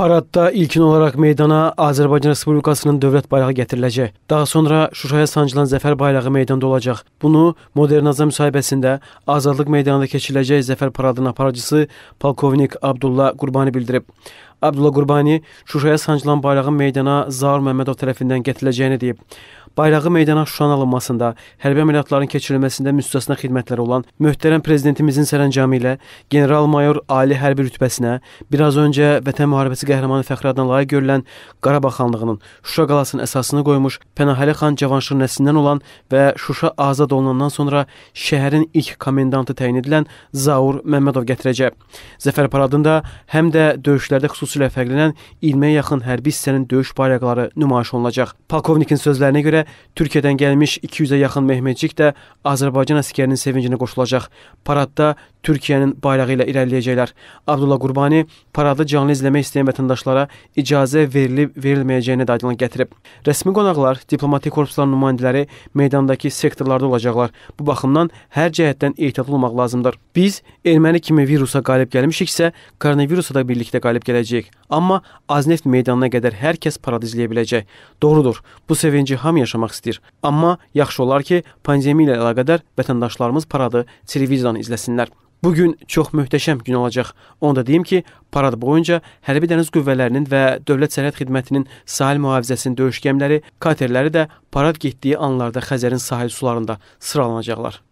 Paradda ilkin olaraq meydana Azərbaycan Respublikasının dövlət bayrağı gətiriləcək. Daha sonra Şuşaya sancılan zəfər bayrağı meydanda olacaq. Bunu Modernazam müsahibəsində Azadlıq meydanında keçiriləcək zəfər paradının aparıcısı polkovnik Abdullah Qurbani bildirib. Abdullah Qurbani Şuşaya sancılan bayrağın meydana Zaur Məmmədov tərəfindən gətiriləcəyini deyib bayrağı meydana Şuşan alınmasında, hərbi əməliyyatların keçirilməsində müstəsna xidmətləri olan möhtərəm prezidentimizin sərəncamı ilə general-mayor ali hərbi rütbəsinə biraz öncə Vətən müharibəsi qəhrəmanı fəxri adına layiq görülən Qarabağ xanlığının Şuşa qalasının əsasını qoymuş Pənahəli xan Cavanşir nəslindən olan və Şuşa azad olunandan sonra şəhərin ilk komendantı təyin edilən Zaur Məmmədov gətirəcək. Zəfər paradında həm də döyüşlərdə xüsusilə fərqlənən 20-yə yaxın hərbi hissənin döyüş bayraqları nümayiş olunacaq. Polkovnikin sözlərinə görə ilə Türkiyədən gəlmiş 200-ə yaxın Mehmetçik də Azərbaycan əsgərinin sevincinə qoşulacaq. Paradda Türkiyənin bayrağı ilə irəliləyəcəklər. Abdullah Qurbani paradı canlı izləmək istəyən vətəndaşlara icazə verilib verilməyəcəyini də aydınlıq gətirib. Rəsmi qonaqlar, diplomatik korpusların nümayəndələri meydandakı sektorlarda olacaqlar. Bu baxımdan hər cəhətdən ehtiyatlı olmaq lazımdır. Biz erməni kimi virusa qalib gəlmişiksə, koronavirusa da birlikdə qalib gələcəyik. Amma Azneft meydanına qədər hər kəs paradı izləyə biləcək. Doğrudur. Bu sevinci ham yaşamaq istəyir. Amma yaxşı olar ki, pandemiya ilə əlaqədar vətəndaşlarımız paradı televiziyadan izləsinlər. Bu gün çox möhtəşəm gün olacaq. Onu da deyim ki, parad boyunca hərbi dəniz qüvvələrinin və Dövlət Sərhəd Xidmətinin sahil mühafizəsinin döyüş gəmiləri, katerləri də parad getdiyi anlarda Xəzərin sahil sularında sıralanacaqlar.